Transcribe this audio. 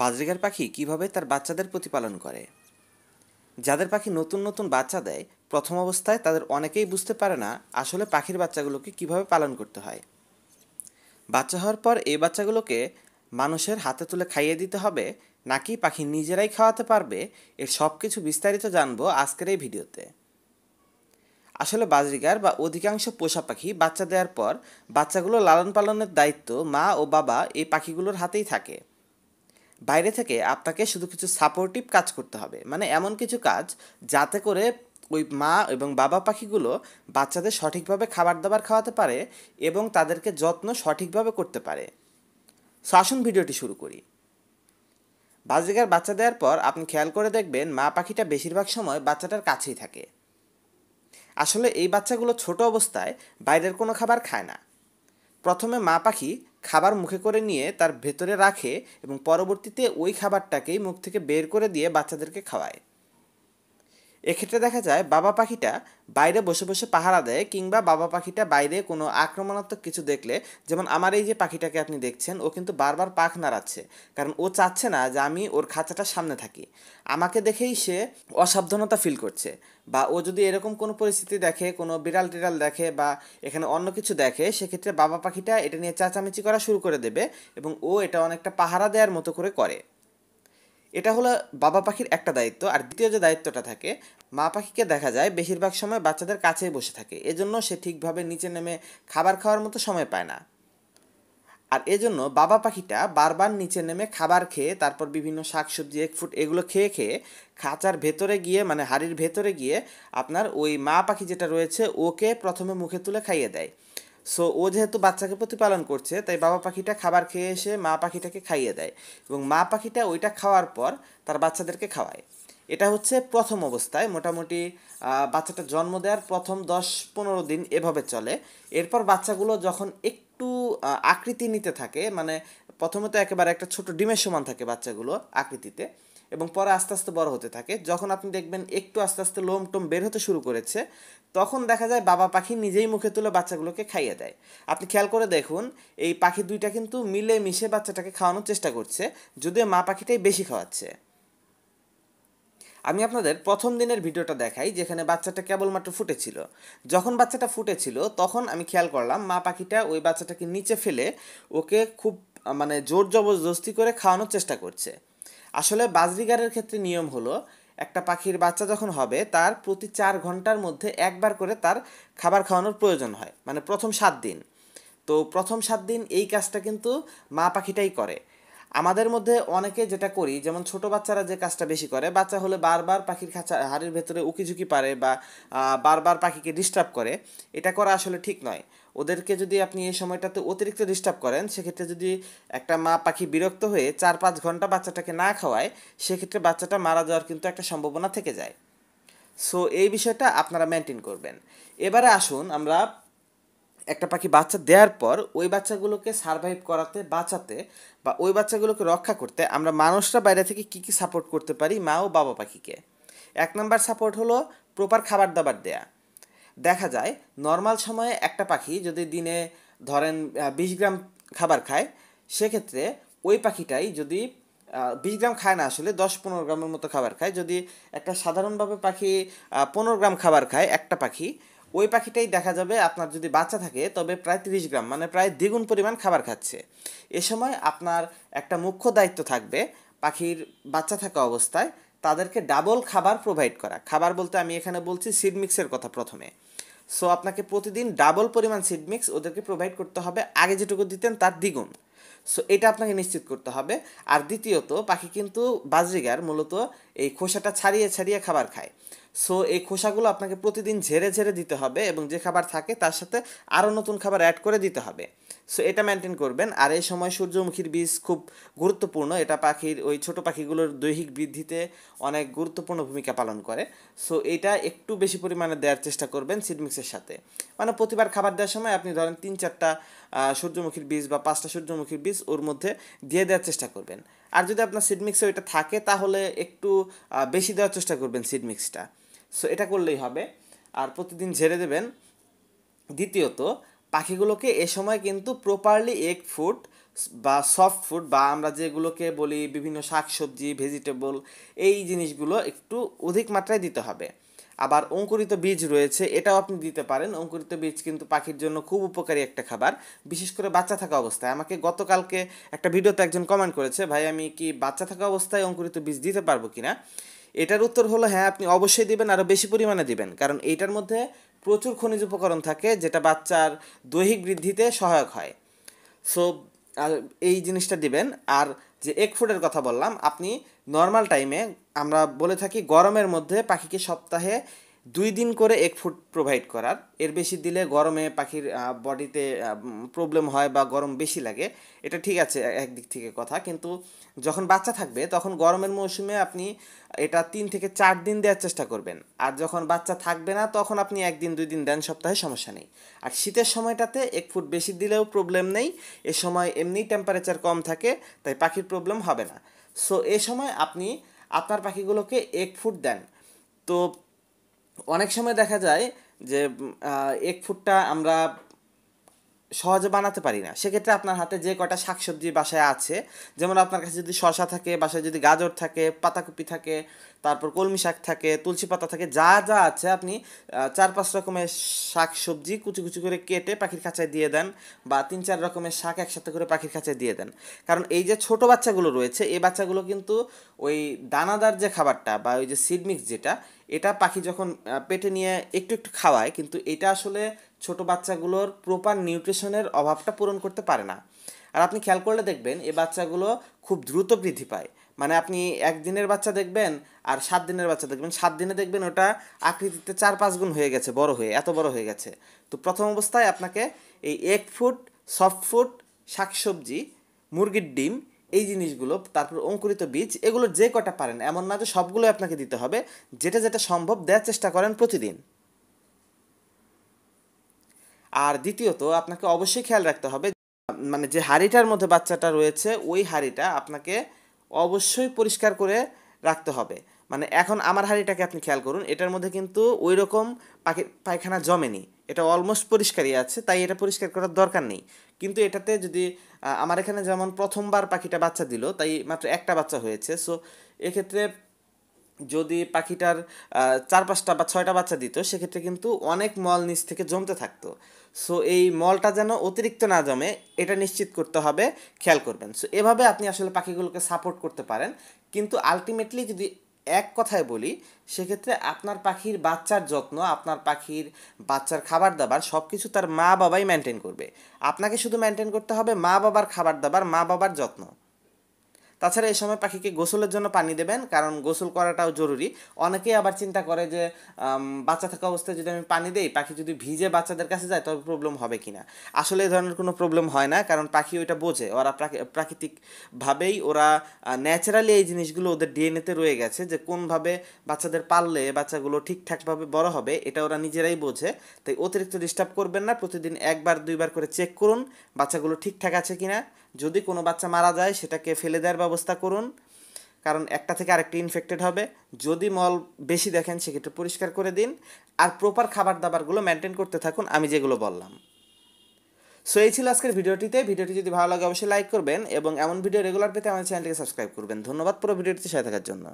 budgerigar পাখি কিভাবে তার বাচ্চাদের প্রতিপালন করে যাদের পাখি নতুন নতুন বাচ্চা দেয় প্রথম অবস্থায় তাদের অনেকেই বুঝতে পারে না আসলে পাখির বাচ্চাগুলোকে কিভাবে পালন করতে হয় বাচ্চা হওয়ার পর এই বাচ্চাগুলোকে মানুষের হাতে তুলে খাইয়ে দিতে হবে নাকি পাখি নিজেরাই খাওয়াতে পারবে এর সব কিছু বিস্তারিত জানবো আজকের এই ভিডিওতে আসলে বাজরিগার বা অধিকাংশ পোষা পাখি বাচ্চা দেওয়ার পর বাচ্চাগুলো লালন পালনের দায়িত্ব মা ও বাবা এই পাখিগুলোর হাতেই থাকে বাইরে থেকে আপনাকে শুধু কিছু সাপোর্টিভ কাজ করতে হবে মানে এমন কিছু কাজ যাতে করে ওই মা এবং বাবা পাখিগুলো বাচ্চাদের সঠিকভাবে খাবার দাবার খাওয়াতে পারে এবং তাদেরকে যত্ন সঠিকভাবে করতে পারে সো আসুন ভিডিওটি শুরু করি বাজিকার বাচ্চা দেওয়ার পর আপনি খেয়াল করে দেখবেন মা পাখিটা বেশিরভাগ সময় বাচ্চাটার কাছেই থাকে আসলে এই বাচ্চাগুলো ছোট অবস্থায় বাইরের কোনো খাবার খায় না প্রথমে মা পাখি খাবার মুখে করে নিয়ে তার ভেতরে রাখে এবং পরবর্তীতে ওই খাবারটাকেই মুখ থেকে বের করে দিয়ে বাচ্চাদেরকে খাওয়ায় এক্ষেত্রে দেখা যায় বাবা পাখিটা বাইরে বসে বসে পাহারা দেয় কিংবা বাবা পাখিটা বাইরে কোনো আক্রমণাত্মক কিছু দেখলে যেমন আমার এই যে পাখিটাকে আপনি দেখছেন ও কিন্তু বারবার পাখ নাড়াচ্ছে কারণ ও চাচ্ছে না যে আমি ওর খাঁচাটার সামনে থাকি আমাকে দেখেই সে অসাবধানতা ফিল করছে বা ও যদি এরকম কোনো পরিস্থিতি দেখে কোনো বিড়াল টিড়াল দেখে বা এখানে অন্য কিছু দেখে সেক্ষেত্রে বাবা পাখিটা এটা নিয়ে চাচামেচি করা শুরু করে দেবে এবং ও এটা অনেকটা পাহারা দেওয়ার মতো করে করে এটা হলো বাবা পাখির একটা দায়িত্ব আর দ্বিতীয় যে দায়িত্বটা থাকে মা পাখিকে দেখা যায় বেশিরভাগ সময় বাচ্চাদের কাছেই বসে থাকে এজন্য সে ঠিকভাবে নিচে নেমে খাবার খাওয়ার মতো সময় পায় না আর এজন্য বাবা পাখিটা বারবার নিচে নেমে খাবার খেয়ে তারপর বিভিন্ন শাকসবজি এক ফুট এগুলো খেয়ে খেয়ে খাঁচার ভেতরে গিয়ে মানে হাড়ির ভেতরে গিয়ে আপনার ওই মা পাখি যেটা রয়েছে ওকে প্রথমে মুখে তুলে খাইয়ে দেয় সো ও যেহেতু বাচ্চাকে প্রতিপালন করছে তাই বাবা পাখিটা খাবার খেয়ে এসে মা পাখিটাকে খাইয়ে দেয় এবং মা পাখিটা ওইটা খাওয়ার পর তার বাচ্চাদেরকে খাওয়ায় এটা হচ্ছে প্রথম অবস্থায় মোটামুটি বাচ্চাটা জন্ম দেওয়ার প্রথম দশ পনেরো দিন এভাবে চলে এরপর বাচ্চাগুলো যখন একটু আকৃতি নিতে থাকে মানে প্রথমে তো একেবারে একটা ছোট ডিমের সমান থাকে বাচ্চাগুলো আকৃতিতে এবং পরে আস্তে আস্তে বড় হতে থাকে যখন আপনি দেখবেন একটু আস্তে আস্তে লোম টোম বের হতে শুরু করেছে তখন দেখা যায় বাবা পাখি নিজেই মুখে তুলে বাচ্চাগুলোকে খাইয়ে দেয় আপনি খেয়াল করে দেখুন এই পাখি দুইটা কিন্তু মিলে মিশে বাচ্চাটাকে খাওয়ানোর চেষ্টা করছে যদিও মা পাখিটাই বেশি খাওয়াচ্ছে আমি আপনাদের প্রথম দিনের ভিডিওটা দেখাই যেখানে বাচ্চাটা কেবলমাত্র ফুটেছিল যখন বাচ্চাটা ফুটেছিল তখন আমি খেয়াল করলাম মা পাখিটা ওই বাচ্চাটাকে নিচে ফেলে ওকে খুব মানে জোর জবরদস্তি করে খাওয়ানোর চেষ্টা করছে আসলে বাজরিগারের ক্ষেত্রে নিয়ম হলো একটা পাখির বাচ্চা যখন হবে তার প্রতি চার ঘন্টার মধ্যে একবার করে তার খাবার খাওয়ানোর প্রয়োজন হয় মানে প্রথম সাত দিন তো প্রথম সাত দিন এই কাজটা কিন্তু মা পাখিটাই করে আমাদের মধ্যে অনেকে যেটা করি যেমন ছোট বাচ্চারা যে কাজটা বেশি করে বাচ্চা হলে বারবার পাখির খাঁচা হাড়ির ভেতরে উকিঝুঁকি পারে বা বারবার পাখিকে ডিস্টার্ব করে এটা করা আসলে ঠিক নয় ওদেরকে যদি আপনি এই সময়টাতে অতিরিক্ত ডিস্টার্ব করেন সেক্ষেত্রে যদি একটা মা পাখি বিরক্ত হয়ে চার পাঁচ ঘন্টা বাচ্চাটাকে না খাওয়ায় সেক্ষেত্রে বাচ্চাটা মারা যাওয়ার কিন্তু একটা সম্ভাবনা থেকে যায় সো এই বিষয়টা আপনারা মেনটেন করবেন এবারে আসুন আমরা একটা পাখি বাচ্চা দেওয়ার পর ওই বাচ্চাগুলোকে সারভাইভ করাতে বাঁচাতে বা ওই বাচ্চাগুলোকে রক্ষা করতে আমরা মানুষরা বাইরে থেকে কি কি সাপোর্ট করতে পারি মা ও বাবা পাখিকে এক নম্বর সাপোর্ট হলো প্রপার খাবার দাবার দেয়া দেখা যায় নর্মাল সময়ে একটা পাখি যদি দিনে ধরেন বিশ গ্রাম খাবার খায় সেক্ষেত্রে ওই পাখিটাই যদি বিশ গ্রাম খায় না আসলে দশ পনেরো গ্রামের মতো খাবার খায় যদি একটা সাধারণভাবে পাখি পনেরো গ্রাম খাবার খায় একটা পাখি ওই পাখিটাই দেখা যাবে আপনার যদি বাচ্চা থাকে তবে প্রায় তিরিশ গ্রাম মানে প্রায় দ্বিগুণ পরিমাণ খাবার খাচ্ছে এ সময় আপনার একটা মুখ্য দায়িত্ব থাকবে পাখির বাচ্চা থাকা অবস্থায় তাদেরকে ডাবল খাবার প্রোভাইড করা খাবার বলতে আমি এখানে বলছি সিড মিক্সের কথা প্রথমে সো আপনাকে প্রতিদিন ডাবল পরিমাণ সিড মিক্স ওদেরকে প্রোভাইড করতে হবে আগে যেটুকু দিতেন তার দ্বিগুণ সো এটা আপনাকে নিশ্চিত করতে হবে আর দ্বিতীয়ত পাখি কিন্তু বাজরিগার মূলত এই খোসাটা ছাড়িয়ে ছাড়িয়ে খাবার খায় সো এই খোসাগুলো আপনাকে প্রতিদিন ঝেড়ে ঝেড়ে দিতে হবে এবং যে খাবার থাকে তার সাথে আরও নতুন খাবার অ্যাড করে দিতে হবে সো এটা মেনটেন করবেন আর এই সময় সূর্যমুখীর বীজ খুব গুরুত্বপূর্ণ এটা পাখির ওই ছোট পাখিগুলোর দৈহিক বৃদ্ধিতে অনেক গুরুত্বপূর্ণ ভূমিকা পালন করে সো এটা একটু বেশি পরিমাণে দেওয়ার চেষ্টা করবেন সিডমিক্সের সাথে মানে প্রতিবার খাবার দেওয়ার সময় আপনি ধরেন তিন চারটা সূর্যমুখীর বীজ বা পাঁচটা সূর্যমুখীর বীজ ওর মধ্যে দিয়ে দেওয়ার চেষ্টা করবেন আর যদি আপনার সিডমিক্সে ওইটা থাকে তাহলে একটু বেশি দেওয়ার চেষ্টা করবেন সিডমিক্সটা সো এটা করলেই হবে আর প্রতিদিন ঝেড়ে দেবেন দ্বিতীয়ত পাখিগুলোকে এ সময় কিন্তু প্রপারলি এগ ফুড বা সফট ফুড বা আমরা যেগুলোকে বলি বিভিন্ন শাকসবজি ভেজিটেবল এই জিনিসগুলো একটু অধিক মাত্রায় দিতে হবে আবার অঙ্কুরিত বীজ রয়েছে এটাও আপনি দিতে পারেন অঙ্কুরিত বীজ কিন্তু পাখির জন্য খুব উপকারী একটা খাবার বিশেষ করে বাচ্চা থাকা অবস্থায় আমাকে গতকালকে একটা ভিডিওতে একজন কমেন্ট করেছে ভাই আমি কি বাচ্চা থাকা অবস্থায় অঙ্কুরিত বীজ দিতে পারবো কিনা এটার উত্তর হলো হ্যাঁ আপনি অবশ্যই দিবেন আরও বেশি পরিমাণে দিবেন কারণ এইটার মধ্যে প্রচুর খনিজ উপকরণ থাকে যেটা বাচ্চার দৈহিক বৃদ্ধিতে সহায়ক হয় সো এই জিনিসটা দিবেন আর যে এক ফুডের কথা বললাম আপনি নর্মাল টাইমে আমরা বলে থাকি গরমের মধ্যে পাখিকে সপ্তাহে দুই দিন করে এক ফুট প্রোভাইড করার এর বেশি দিলে গরমে পাখির বডিতে প্রবলেম হয় বা গরম বেশি লাগে এটা ঠিক আছে একদিক থেকে কথা কিন্তু যখন বাচ্চা থাকবে তখন গরমের মৌসুমে আপনি এটা তিন থেকে চার দিন দেওয়ার চেষ্টা করবেন আর যখন বাচ্চা থাকবে না তখন আপনি একদিন দুই দিন দেন সপ্তাহে সমস্যা নেই আর শীতের সময়টাতে এক ফুট বেশি দিলেও প্রবলেম নেই এ সময় এমনি টেম্পারেচার কম থাকে তাই পাখির প্রবলেম হবে না সো এ সময় আপনি আপনার পাখিগুলোকে এক ফুট দেন তো অনেক সময় দেখা যায় যে এক ফুটটা আমরা সহজে বানাতে পারি না সেক্ষেত্রে আপনার হাতে যে কটা শাকসবজি বাসায় আছে যেমন আপনার কাছে যদি শশা থাকে বাসায় যদি গাজর থাকে পাতাকপি থাকে তারপর কলমি শাক থাকে তুলসী পাতা থাকে যা যা আছে আপনি চার পাঁচ রকমের শাক সবজি কুচি কুচি করে কেটে পাখির খাঁচায় দিয়ে দেন বা তিন চার রকমের শাক একসাথে করে পাখির খাঁচায় দিয়ে দেন কারণ এই যে ছোট বাচ্চাগুলো রয়েছে এই বাচ্চাগুলো কিন্তু ওই দানাদার যে খাবারটা বা ওই যে সিডমিক্স যেটা এটা পাখি যখন পেটে নিয়ে একটু একটু খাওয়ায় কিন্তু এটা আসলে ছোট বাচ্চাগুলোর প্রপার নিউট্রিশনের অভাবটা পূরণ করতে পারে না আর আপনি খেয়াল করলে দেখবেন এই বাচ্চাগুলো খুব দ্রুত বৃদ্ধি পায় মানে আপনি একদিনের বাচ্চা দেখবেন আর সাত দিনের বাচ্চা দেখবেন সাত দিনে দেখবেন ওটা আকৃতিতে চার পাঁচ গুণ হয়ে গেছে বড় হয়ে এত বড় হয়ে গেছে তো প্রথম অবস্থায় আপনাকে এই এক ফুট সফট ফুড শাকসবজি মুরগির ডিম এই জিনিসগুলো তারপর অঙ্কুরিত বীজ এগুলো যে কটা পারেন এমন না যে সবগুলো আপনাকে দিতে হবে যেটা যেটা সম্ভব দেওয়ার চেষ্টা করেন প্রতিদিন আর দ্বিতীয়ত আপনাকে অবশ্যই খেয়াল রাখতে হবে মানে যে হাঁড়িটার মধ্যে বাচ্চাটা রয়েছে ওই হাঁড়িটা আপনাকে অবশ্যই পরিষ্কার করে রাখতে হবে মানে এখন আমার হাঁড়িটাকে আপনি খেয়াল করুন এটার মধ্যে কিন্তু ওই রকম পাখি পায়খানা জমেনি এটা অলমোস্ট পরিষ্কারই আছে তাই এটা পরিষ্কার করার দরকার নেই কিন্তু এটাতে যদি আমার এখানে যেমন প্রথমবার পাখিটা বাচ্চা দিল তাই মাত্র একটা বাচ্চা হয়েছে সো এক্ষেত্রে যদি পাখিটার চার পাঁচটা বা ছয়টা বাচ্চা দিত সেক্ষেত্রে কিন্তু অনেক মল নিচ থেকে জমতে থাকতো সো এই মলটা যেন অতিরিক্ত না জমে এটা নিশ্চিত করতে হবে খেয়াল করবেন সো এভাবে আপনি আসলে পাখিগুলোকে সাপোর্ট করতে পারেন কিন্তু আলটিমেটলি যদি এক কথায় বলি সেক্ষেত্রে আপনার পাখির বাচ্চার যত্ন আপনার পাখির বাচ্চার খাবার দাবার সব কিছু তার মা বাবাই মেনটেন করবে আপনাকে শুধু মেনটেন করতে হবে মা বাবার খাবার দাবার মা বাবার যত্ন তাছাড়া এই সময় পাখিকে গোসলের জন্য পানি দেবেন কারণ গোসল করাটাও জরুরি অনেকেই আবার চিন্তা করে যে বাচ্চা থাকা অবস্থায় যদি আমি পানি দেই পাখি যদি ভিজে বাচ্চাদের কাছে যায় তবে প্রবলেম হবে কি না আসলে এই ধরনের কোনো প্রবলেম হয় না কারণ পাখি ওইটা বোঝে ওরা প্রাকৃতিকভাবেই ওরা ন্যাচারালি এই জিনিসগুলো ওদের ডিএনএতে রয়ে গেছে যে কোনভাবে বাচ্চাদের পাললে বাচ্চাগুলো ঠিকঠাকভাবে বড় হবে এটা ওরা নিজেরাই বোঝে তাই অতিরিক্ত ডিস্টার্ব করবেন না প্রতিদিন একবার দুইবার করে চেক করুন বাচ্চাগুলো ঠিকঠাক আছে কি না যদি কোনো বাচ্চা মারা যায় সেটাকে ফেলে দেওয়ার ব্যবস্থা করুন কারণ একটা থেকে আরেকটি ইনফেক্টেড হবে যদি মল বেশি দেখেন সেক্ষেত্রে পরিষ্কার করে দিন আর প্রপার খাবার দাবারগুলো মেনটেন করতে থাকুন আমি যেগুলো বললাম সো এই ছিল আজকের ভিডিওটিতে ভিডিওটি যদি ভালো লাগে অবশ্যই লাইক করবেন এবং এমন ভিডিও রেগুলার পেতে আমার চ্যানেলটিকে সাবস্ক্রাইব করবেন ধন্যবাদ পুরো ভিডিওটিতে সাথে থাকার জন্য